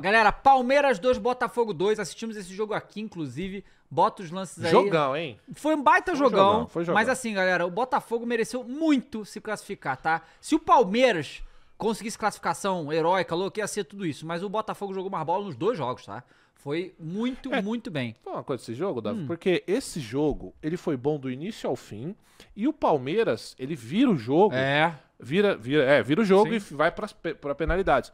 Galera, Palmeiras 2, Botafogo 2. Assistimos esse jogo aqui, inclusive. Bota os lances aí. Jogão, hein? Foi um baita foi jogão, jogão, foi jogão. Mas assim, galera, o Botafogo mereceu muito se classificar, tá? Se o Palmeiras conseguisse classificação heróica, louca, ia ser tudo isso. Mas o Botafogo jogou mais bola nos dois jogos, tá? Foi muito, é, muito bem. Foi uma coisa desse jogo, Davi, hum. porque esse jogo, ele foi bom do início ao fim. E o Palmeiras, ele vira o jogo. É. Vira, vira, é, vira o jogo Sim. e vai para penalidades.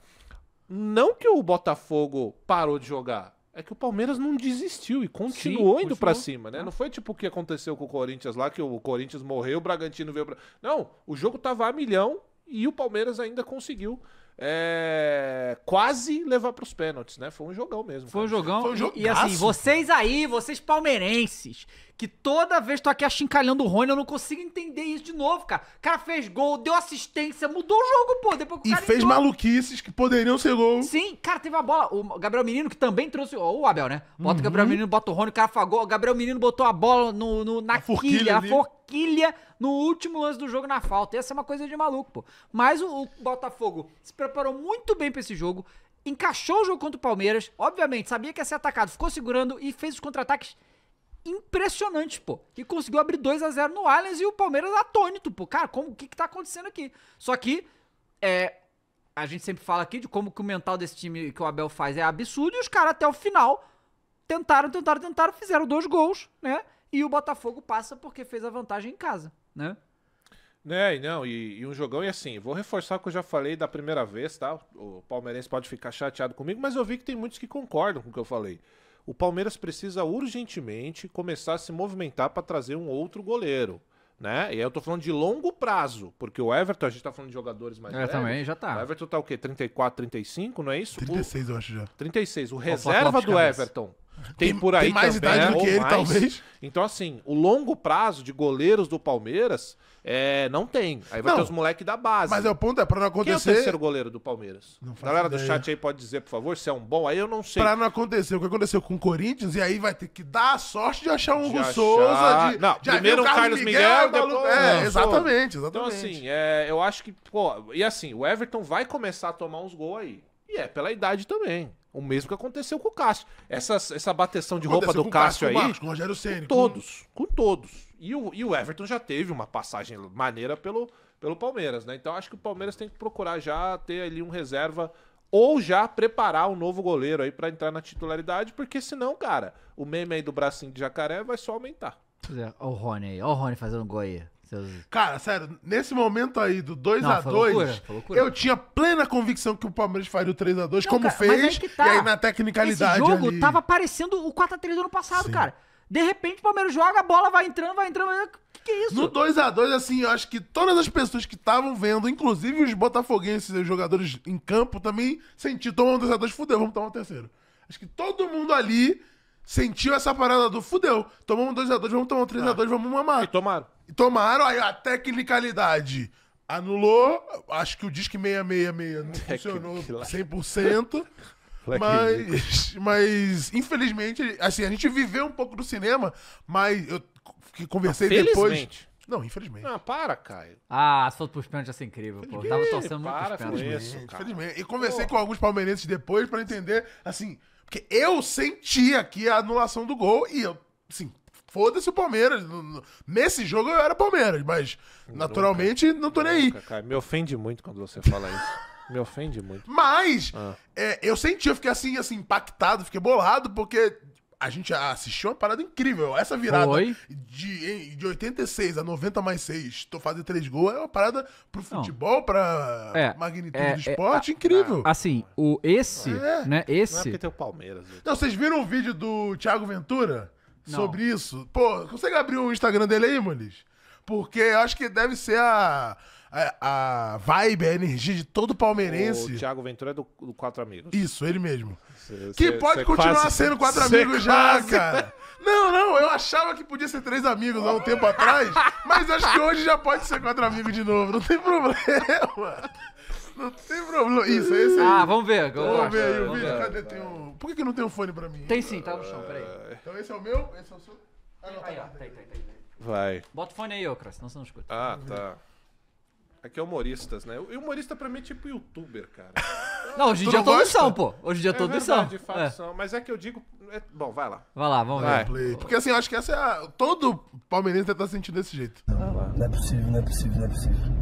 Não que o Botafogo parou de jogar. É que o Palmeiras não desistiu e continuou Sim, indo para cima, né? É. Não foi tipo o que aconteceu com o Corinthians lá, que o Corinthians morreu, o Bragantino veio pra... Não, o jogo tava a milhão e o Palmeiras ainda conseguiu é, quase levar para os pênaltis, né? Foi um jogão mesmo. Foi um jogão. Foi um e assim, vocês aí, vocês palmeirenses, que toda vez tô aqui achincalhando o Rony, eu não consigo entender isso de novo, cara. O cara fez gol, deu assistência, mudou o jogo, pô. Depois o e fez entrou. maluquices que poderiam ser gol. Sim, cara, teve uma bola. O Gabriel Menino, que também trouxe. Ó, o Abel, né? Bota uhum. o Gabriel Menino, bota o Rony, o cara afagou. O Gabriel Menino botou a bola no, no na a quilha, a forquilha, no último lance do jogo na falta. Essa é uma coisa de maluco, pô. Mas o, o Botafogo se preparou muito bem para esse jogo encaixou o jogo contra o Palmeiras, obviamente, sabia que ia ser atacado, ficou segurando e fez os contra-ataques impressionante, pô. que conseguiu abrir 2 a 0 no Allianz e o Palmeiras atônito, pô. Cara, como, o que que tá acontecendo aqui? Só que, é, a gente sempre fala aqui de como que o mental desse time que o Abel faz é absurdo e os caras até o final tentaram, tentaram, tentaram, fizeram dois gols, né? E o Botafogo passa porque fez a vantagem em casa, né? né e não, e, e, um jogão, e assim, vou reforçar o que eu já falei da primeira vez, tá? O palmeirense pode ficar chateado comigo, mas eu vi que tem muitos que concordam com o que eu falei o Palmeiras precisa urgentemente começar a se movimentar para trazer um outro goleiro. Né? E aí eu tô falando de longo prazo, porque o Everton, a gente tá falando de jogadores mais é, velhos. também, já tá. O Everton tá o quê? 34, 35, não é isso? 36, o... eu acho já. 36. O reserva do Everton tem, tem por aí tem mais também, idade né? do que ele, mais. talvez. Então, assim, o longo prazo de goleiros do Palmeiras é, não tem. Aí vai não, ter os moleques da base. Mas é o ponto, é pra não acontecer. Quem é o terceiro goleiro do Palmeiras? Não Galera ideia. do chat aí pode dizer, por favor, se é um bom. Aí eu não sei. Pra não acontecer o que aconteceu com o Corinthians, e aí vai ter que dar a sorte de achar um Hugo achar... Souza. De, não, de primeiro o Carlos Miguel, Miguel depois. Balu... É, exatamente, exatamente. Então, assim, é, eu acho que. Pô, e assim, o Everton vai começar a tomar uns gols aí. E é pela idade também. O mesmo que aconteceu com o Cássio. Essa, essa bateção de roupa do Cássio, Cássio aí. Com, Marcos, com, Rogério com todos. Com todos. E o, e o Everton já teve uma passagem maneira pelo, pelo Palmeiras, né? Então acho que o Palmeiras tem que procurar já ter ali um reserva ou já preparar um novo goleiro aí para entrar na titularidade, porque senão, cara, o meme aí do bracinho de jacaré vai só aumentar. É, olha o Rony aí, olha o Rony fazendo gol aí. Seus... Cara, sério, nesse momento aí do 2x2, eu tinha plena convicção que o Palmeiras faria o 3x2, como cara, fez, aí é tá. e aí na tecnicalidade. Esse jogo ali... tava parecendo o 4x3 do ano passado, Sim. cara. De repente o Palmeiras joga, a bola vai entrando, vai entrando. Vai... Que, é isso? No 2x2, assim, eu acho que todas as pessoas que estavam vendo, inclusive os botafoguenses, os jogadores em campo, também sentiram. tomou um 2x2, fudeu, vamos tomar um terceiro. Acho que todo mundo ali sentiu essa parada do fudeu. Tomamos um 2x2, vamos tomar um 3x2, ah. Tá. vamos mamar. E tomaram. Tomaram aí a tecnicalidade. Anulou, acho que o Disque 666 não funcionou 100%. mas, mas, infelizmente, assim, a gente viveu um pouco do cinema, mas eu que conversei ah, depois. Não, infelizmente. Ah, para, Caio. Ah, se fosse pros pênaltis ia ser incrível, pô. Eu tava torcendo muito para, pros pênaltis. Isso, Infelizmente. E conversei com alguns palmeirenses depois pra entender, assim, porque eu senti aqui a anulação do gol e eu, assim, foda-se o Palmeiras. Nesse jogo eu era Palmeiras, mas naturalmente não tô nem aí. Cara, me ofende muito quando você fala isso. Me ofende muito. Mas ah. é, eu senti, eu fiquei assim, assim, impactado, fiquei bolado, porque a gente assistiu uma parada incrível. Essa virada de, de 86 a 90 mais 6, tô fazendo três gols, é uma parada pro futebol, não. pra é, magnitude é, do é, esporte, é, incrível. Assim, o esse, é. né, esse... Não é porque tem o Palmeiras. Então, vocês viram o vídeo do Thiago Ventura? Não. sobre isso? Pô, consegue abrir o Instagram dele aí, Molis? Porque eu acho que deve ser a, a, a vibe, a energia de todo palmeirense. O Thiago Ventura é do, do Quatro Amigos. Isso, ele mesmo. Cê, que pode continuar quase, sendo Quatro Amigos já, cara. Não, não, eu achava que podia ser Três Amigos há um tempo atrás, mas acho que hoje já pode ser Quatro Amigos de novo, não tem problema. Não tem problema. Isso, é esse aí. Ah, vamos ver. Vamos ver aí o vídeo. Ver. Cadê? Tem um... Por que, que não tem um fone pra mim? Tem sim, tá no chão, peraí. Ah, então esse é o meu, esse é o seu. Ah, não, tá aí, ó. Tem, tem, tem. Vai. Bota o fone aí, ô, Cross, senão você não escuta. Ah, tá. Aqui é humoristas, né? O humorista pra mim é tipo youtuber, cara. Não, hoje em dia todos são, pô. Hoje em dia é todos são. De fato é. são. Mas é que eu digo. É... Bom, vai lá. Vai lá, vamos vai. ver. Play. Porque assim, eu acho que essa é a. Todo palmeirense estar tá sentindo desse jeito. Não, não é possível, não é possível, não é possível.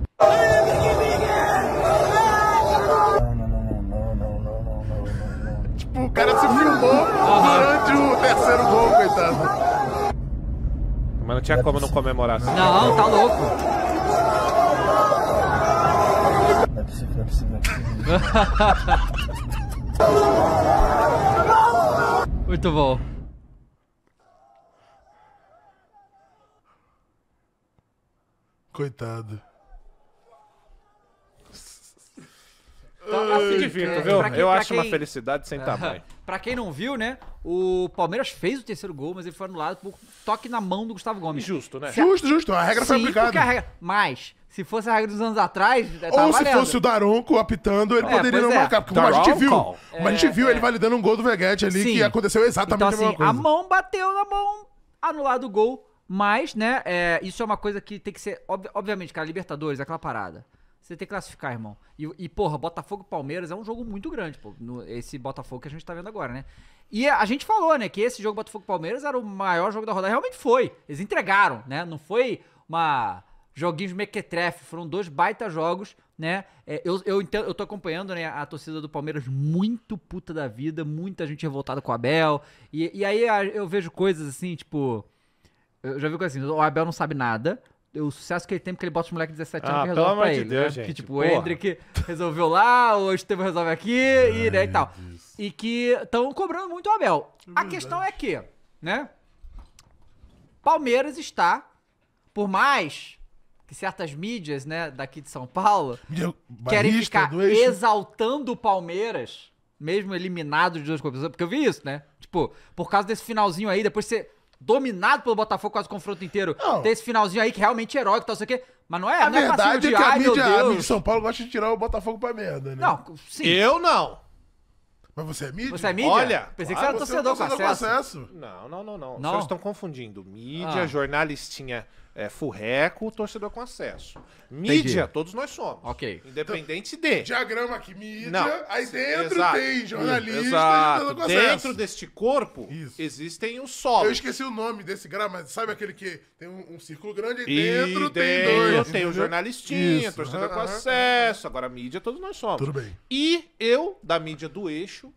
Tipo, o cara se filmou durante o terceiro gol, coitado. Mas não tinha como não comemorar assim. Não, tá louco. é possível. Muito bom. Coitado. Então, de se divirta, viu? quem, eu acho quem... uma felicidade sem ah. tamanho. pra quem não viu, né? O Palmeiras fez o terceiro gol, mas ele foi anulado por toque na mão do Gustavo Gomes. Justo, né? Justo, justo. A regra Sim, foi aplicada. Regra... Mas, se fosse a regra dos anos atrás. Tá Ou se valendo. fosse o Daronco apitando, ele é, poderia não é. marcar. Porque como a gente viu. Mas é, a gente viu é. ele validando um gol do Veguete ali, Sim. que aconteceu exatamente então, a mesma assim, coisa. A mão bateu na mão, anulado o gol. Mas, né, é, isso é uma coisa que tem que ser. Ob... obviamente, cara, Libertadores, aquela parada você tem que classificar, irmão. E, e porra, Botafogo e Palmeiras é um jogo muito grande, pô. No, esse Botafogo que a gente tá vendo agora, né? E a gente falou, né, que esse jogo Botafogo e Palmeiras era o maior jogo da rodada. Realmente foi. Eles entregaram, né? Não foi uma joguinhos mequetrefe. Foram dois baita jogos, né? É, eu, eu, eu tô acompanhando né, a torcida do Palmeiras muito puta da vida, muita gente revoltada com o Abel. E, e aí eu vejo coisas assim, tipo. Eu já vi coisas assim, o Abel não sabe nada, o sucesso que ele tem porque ele bota os moleques de 17 anos ah, que resolve pelo pra amor ele. De Deus, né? gente, que, tipo, porra. o Hendrick resolveu lá, o Estevam resolve aqui Ai, e, né, e tal. Deus. E que estão cobrando muito o Abel. É a questão é que, né? Palmeiras está, por mais que certas mídias, né, daqui de São Paulo, Meu, querem barista, ficar exaltando o Palmeiras, mesmo eliminado de duas competições, porque eu vi isso, né? Tipo, por causa desse finalzinho aí, depois você dominado pelo Botafogo quase o confronto inteiro. Não. Tem esse finalzinho aí que realmente é herói, heróico tal, sei o quê. Mas não é, a não é verdade é, de, é que a mídia, a mídia de São Paulo gosta de tirar o Botafogo pra merda, né? Não, sim. Eu não. Mas você é mídia? Você é mídia? Olha, pensei claro, que você era torcedor, é um torcedor com, acesso. Não, não, não, não. não. Vocês estão confundindo mídia, ah. jornalistinha é, furreco, torcedor com acesso. Mídia, Entendi. todos nós somos. Ok. Independente então, de. Diagrama aqui, mídia. Não. Aí dentro Exato. tem jornalista Exato. Com dentro acesso. deste corpo Isso. existem os solos. Eu esqueci o nome desse grama, sabe aquele que tem um, um círculo grande e dentro, dentro tem dois. Tem o uhum. jornalistinha, Isso. torcedor uhum. com acesso. Agora, mídia, todos nós somos. Tudo bem. E eu, da mídia do eixo,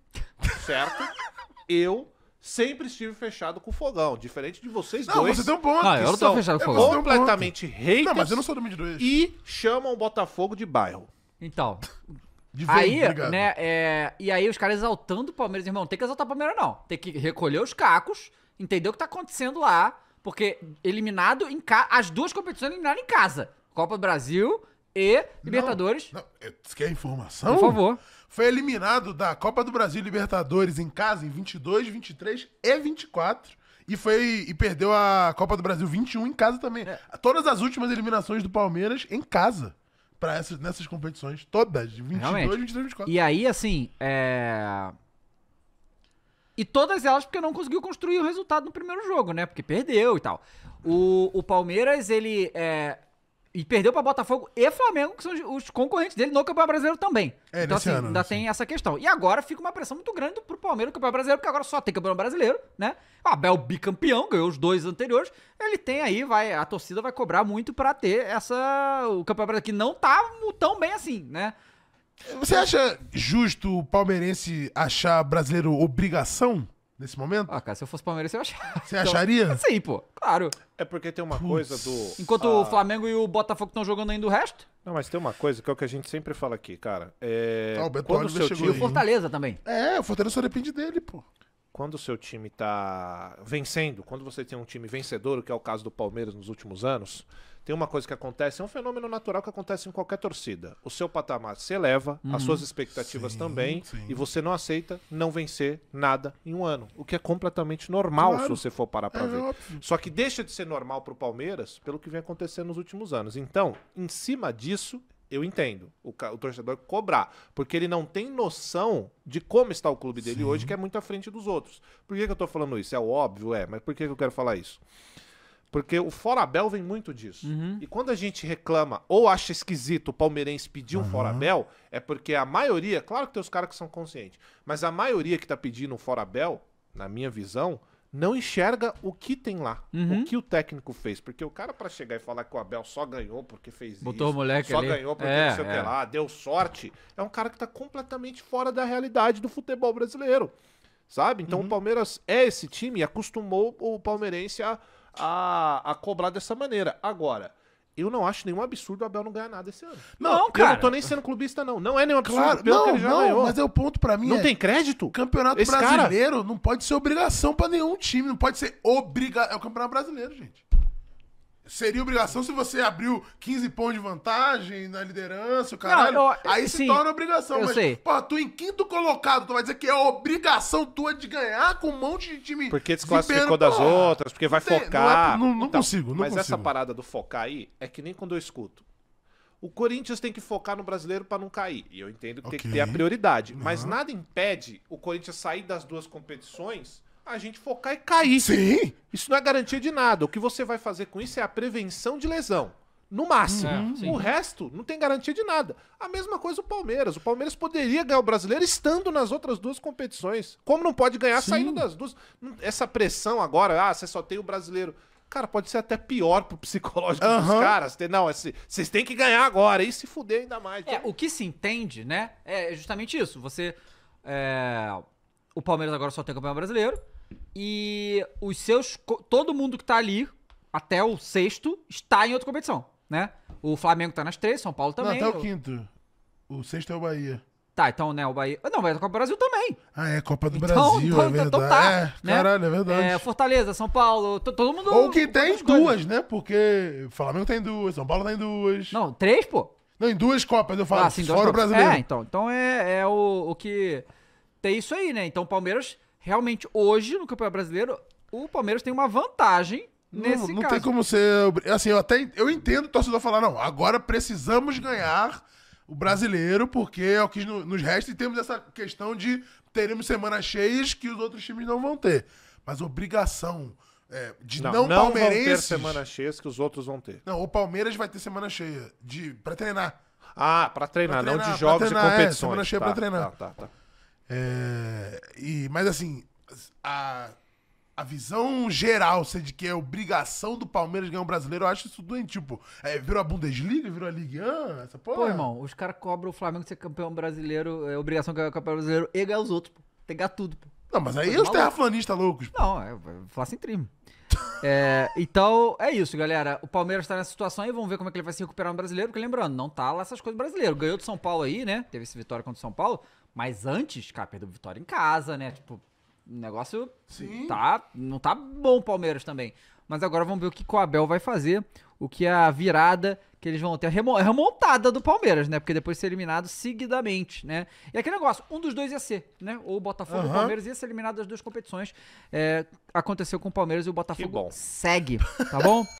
certo? eu sempre estive fechado com o fogão. Diferente de vocês não, dois. Não, você tem um ponto. Ah, eu não tô fechado com o fogão. Completamente rei. Não, mas eu não sou do Midwest. E chamam o Botafogo de bairro. Então. De vez, aí, obrigado. né, é, e aí os caras exaltando o Palmeiras, irmão, não tem que exaltar o Palmeiras não. Tem que recolher os cacos, entender o que tá acontecendo lá, porque eliminado em casa, as duas competições eliminaram em casa. Copa do Brasil e Libertadores. Não, não, é, você quer informação? Por favor foi eliminado da Copa do Brasil Libertadores em casa em 22, 23 e 24. E foi e perdeu a Copa do Brasil 21 em casa também. É. Todas as últimas eliminações do Palmeiras em casa. Pra essas, nessas competições, todas, de 22, Realmente. 23, 24. E aí, assim, é... E todas elas porque não conseguiu construir o resultado no primeiro jogo, né? Porque perdeu e tal. O, o Palmeiras, ele é, e perdeu para Botafogo e Flamengo, que são os concorrentes dele no Campeonato Brasileiro também. É, então, assim, ano, ainda tem essa questão. E agora fica uma pressão muito grande pro Palmeiras no Campeonato Brasileiro, porque agora só tem Campeonato Brasileiro, né? O Abel bicampeão, ganhou os dois anteriores. Ele tem aí, vai, a torcida vai cobrar muito para ter essa. O Campeonato Brasileiro que não tá tão bem assim, né? Você acha justo o palmeirense achar brasileiro obrigação? nesse momento? Ah, cara, se eu fosse Palmeiras, eu acharia. Você então, acharia? Sim, pô, claro. É porque tem uma Puts. coisa do. Enquanto ah. o Flamengo e o Botafogo estão jogando ainda o resto. Não, mas tem uma coisa que é o que a gente sempre fala aqui, cara. É... Ah, o Beto quando o seu time... E o Fortaleza também. É, o Fortaleza só depende dele, pô quando o seu time está vencendo, quando você tem um time vencedor, que é o caso do Palmeiras nos últimos anos, tem uma coisa que acontece, é um fenômeno natural que acontece em qualquer torcida. O seu patamar se eleva, as uhum. suas expectativas sim, também, sim. e você não aceita não vencer nada em um ano, o que é completamente normal claro. se você for parar para é ver. Óbvio. Só que deixa de ser normal para o Palmeiras pelo que vem acontecendo nos últimos anos. Então, em cima disso, eu entendo o, o, torcedor cobrar, porque ele não tem noção de como está o clube dele Sim. hoje, que é muito à frente dos outros. Por que, que eu estou falando isso? É óbvio, é, mas por que, que eu quero falar isso? Porque o fora Bel vem muito disso. Uhum. E quando a gente reclama ou acha esquisito o palmeirense pedir um uhum. fora Bel, é porque a maioria, claro que tem os caras que são conscientes, mas a maioria que está pedindo um fora Bel, na minha visão, não enxerga o que tem lá, uhum. o que o técnico fez. Porque o cara, para chegar e falar que o Abel só ganhou porque fez Botou isso, o moleque só ali. ganhou porque é, sei que é. lá, deu sorte, é um cara que tá completamente fora da realidade do futebol brasileiro. Sabe? Então uhum. o Palmeiras é esse time e acostumou o palmeirense a, a, a cobrar dessa maneira. Agora, eu não acho nenhum absurdo o Abel não ganhar nada esse ano. Não, não cara. Eu não tô nem sendo clubista, não. Não é nenhum absurdo. Claro, pelo não, que ele já não, ganhou. mas é o ponto para mim. Não é, tem crédito? Campeonato esse brasileiro cara... não pode ser obrigação para nenhum time. Não pode ser obrigação. É o campeonato brasileiro, gente. Seria obrigação se você abriu 15 pontos de vantagem na liderança, o caralho. Não, eu, aí sim, se torna obrigação. mas, sei. pô, tu em quinto colocado, tu vai dizer que é obrigação tua de ganhar com um monte de time. Porque desclassificou das outras, porque vai tem, focar. Não, é, não, não então, consigo, não Mas consigo. essa parada do focar aí é que nem quando eu escuto. O Corinthians tem que focar no brasileiro para não cair. E eu entendo que okay. tem que ter a prioridade. Uhum. Mas nada impede o Corinthians sair das duas competições a gente focar e cair. Sim. Isso não é garantia de nada. O que você vai fazer com isso é a prevenção de lesão. No máximo. É, o resto não tem garantia de nada. A mesma coisa o Palmeiras. O Palmeiras poderia ganhar o brasileiro estando nas outras duas competições. Como não pode ganhar sim. saindo das duas? Essa pressão agora, ah, você só tem o brasileiro. Cara, pode ser até pior pro psicológico uhum. dos caras. Não, é vocês têm que ganhar agora e se fuder ainda mais. É, o que se entende, né? É justamente isso. Você. É... O Palmeiras agora só tem campeão brasileiro. E os seus. Todo mundo que tá ali, até o sexto, está em outra competição, né? O Flamengo tá nas três, São Paulo também. Não, até o, quinto. O sexto é o Bahia. Tá, então, né, o Bahia. Não, vai da a Copa do Brasil também. Ah, é Copa do então, Brasil, é então, é verdade. Então tá, é, né? Caralho, é verdade. É, Fortaleza, São Paulo, todo mundo. Ou que tem duas, né? Porque Flamengo tem duas, São Paulo tem duas. Não, três, pô. Não, em duas Copas eu falo, ah, sim, fora o brasileiro. É, então, então é, é o, o que. Tem isso aí, né? Então o Palmeiras realmente hoje, no Campeonato Brasileiro, o Palmeiras tem uma vantagem nesse não, não caso. tem como ser. Assim, eu até eu entendo o torcedor falar, não, agora precisamos ganhar o brasileiro, porque é o que nos resta e temos essa questão de teremos semanas cheias que os outros times não vão ter. Mas obrigação. É, de não, não, não palmeirenses. Vão ter semanas cheias que os outros vão ter. Não, o Palmeiras vai ter semana cheia de para treinar. Ah, para treinar, treinar, não de jogos treinar, e competições. É, semana cheia tá, para treinar. Tá, tá, tá. É, e, mas assim, a, a visão geral seja de que é obrigação do Palmeiras ganhar um brasileiro, eu acho isso doente tipo É, virou a Bundesliga, virou a Ligue 1, essa porra. Pô, irmão, os caras cobram o Flamengo ser campeão brasileiro, é obrigação ganhar o é campeão brasileiro e ganhar os outros, pô. Tem que ganhar tudo, pô. Não, mas aí os terraflanistas loucos. Não, é, é flacentrismo. é, então, é isso, galera. O Palmeiras tá nessa situação aí, vamos ver como é que ele vai se recuperar no brasileiro, porque lembrando, não tá lá essas coisas brasileiro. Ganhou do São Paulo aí, né? Teve essa vitória contra o São Paulo, mas antes, cara, perdeu vitória em casa, né? Tipo, o negócio Sim. tá, não tá bom o Palmeiras também. Mas agora vamos ver o que o Abel vai fazer, o que a virada que eles vão ter, a remontada do Palmeiras, né? Porque depois de ser eliminado seguidamente, né? E aquele negócio, um dos dois ia ser, né? Ou o Botafogo uhum. o Palmeiras ia ser eliminado das duas competições. É, aconteceu com o Palmeiras e o Botafogo segue, tá bom?